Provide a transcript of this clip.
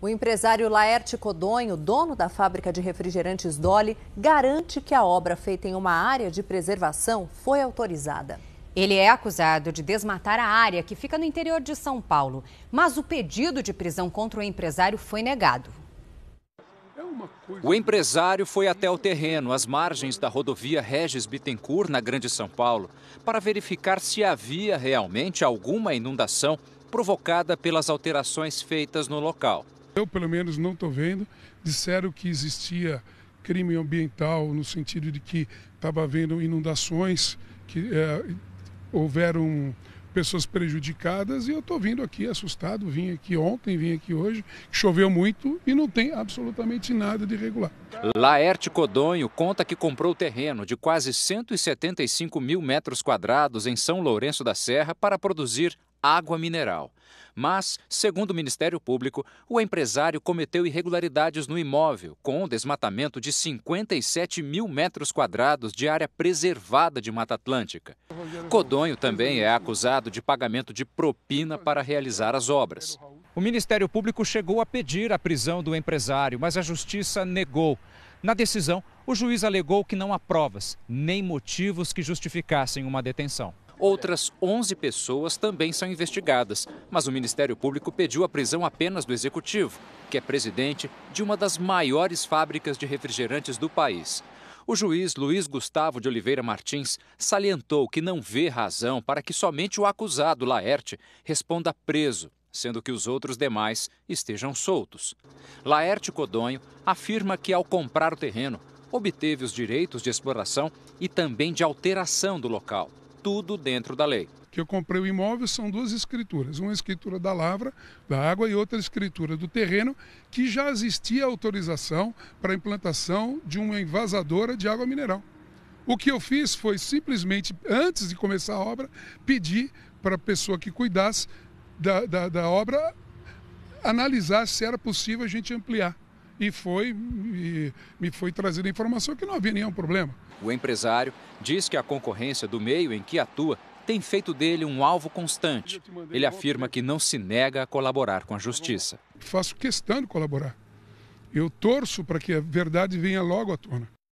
O empresário Laerte Codonho, dono da fábrica de refrigerantes Dolly, garante que a obra feita em uma área de preservação foi autorizada. Ele é acusado de desmatar a área que fica no interior de São Paulo, mas o pedido de prisão contra o empresário foi negado. É o empresário foi até o terreno, às margens da rodovia Regis Bittencourt, na Grande São Paulo, para verificar se havia realmente alguma inundação provocada pelas alterações feitas no local. Eu, pelo menos, não estou vendo. Disseram que existia crime ambiental no sentido de que estava havendo inundações, que é, houveram pessoas prejudicadas e eu estou vindo aqui assustado, vim aqui ontem, vim aqui hoje, choveu muito e não tem absolutamente nada de regular. Laerte Codonho conta que comprou terreno de quase 175 mil metros quadrados em São Lourenço da Serra para produzir água mineral. Mas, segundo o Ministério Público, o empresário cometeu irregularidades no imóvel, com o desmatamento de 57 mil metros quadrados de área preservada de Mata Atlântica. Codonho também é acusado de pagamento de propina para realizar as obras. O Ministério Público chegou a pedir a prisão do empresário, mas a Justiça negou. Na decisão, o juiz alegou que não há provas, nem motivos que justificassem uma detenção. Outras 11 pessoas também são investigadas, mas o Ministério Público pediu a prisão apenas do executivo, que é presidente de uma das maiores fábricas de refrigerantes do país. O juiz Luiz Gustavo de Oliveira Martins salientou que não vê razão para que somente o acusado Laerte responda preso, sendo que os outros demais estejam soltos. Laerte Codonho afirma que, ao comprar o terreno, obteve os direitos de exploração e também de alteração do local tudo dentro da lei. Que eu comprei o imóvel são duas escrituras, uma escritura da lavra, da água e outra escritura do terreno, que já existia autorização para a implantação de uma invasadora de água mineral. O que eu fiz foi simplesmente, antes de começar a obra, pedir para a pessoa que cuidasse da, da, da obra analisar se era possível a gente ampliar. E foi, me, me foi trazida a informação que não havia nenhum problema. O empresário diz que a concorrência do meio em que atua tem feito dele um alvo constante. Ele afirma que não se nega a colaborar com a justiça. Faço questão de colaborar. Eu torço para que a verdade venha logo à tona.